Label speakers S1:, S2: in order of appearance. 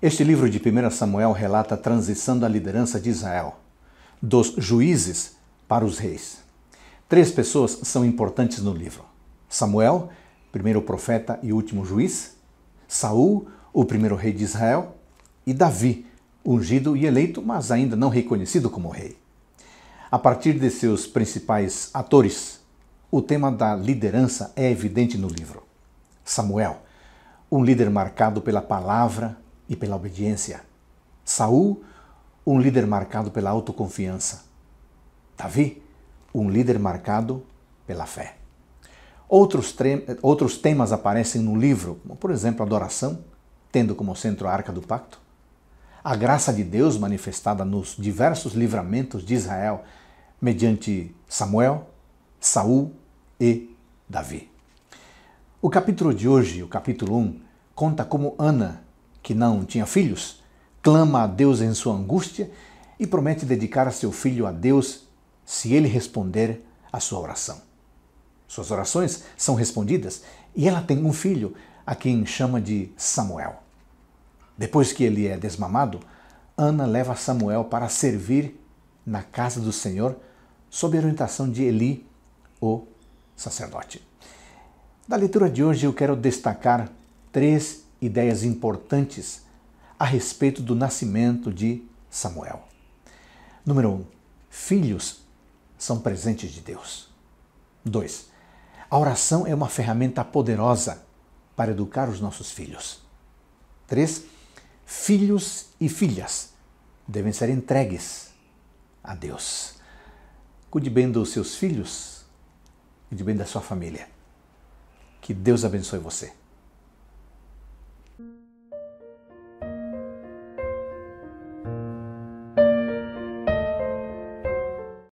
S1: Este livro de 1 Samuel relata a transição da liderança de Israel, dos juízes para os reis. Três pessoas são importantes no livro: Samuel, primeiro profeta e último juiz, Saul, o primeiro rei de Israel, e Davi, ungido e eleito, mas ainda não reconhecido como rei. A partir de seus principais atores, o tema da liderança é evidente no livro. Samuel, um líder marcado pela palavra, e pela obediência. Saul, um líder marcado pela autoconfiança. Davi, um líder marcado pela fé. Outros, outros temas aparecem no livro, como por exemplo adoração, tendo como centro a Arca do Pacto, a graça de Deus manifestada nos diversos livramentos de Israel mediante Samuel, Saul e Davi. O capítulo de hoje, o capítulo 1, conta como Ana que não tinha filhos, clama a Deus em sua angústia e promete dedicar seu filho a Deus se ele responder a sua oração. Suas orações são respondidas e ela tem um filho a quem chama de Samuel. Depois que ele é desmamado, Ana leva Samuel para servir na casa do Senhor sob a orientação de Eli, o sacerdote. Da leitura de hoje eu quero destacar três ideias importantes a respeito do nascimento de Samuel. Número 1. Um, filhos são presentes de Deus. 2. A oração é uma ferramenta poderosa para educar os nossos filhos. 3. Filhos e filhas devem ser entregues a Deus. Cuide bem dos seus filhos, cuide bem da sua família. Que Deus abençoe você. Thank you.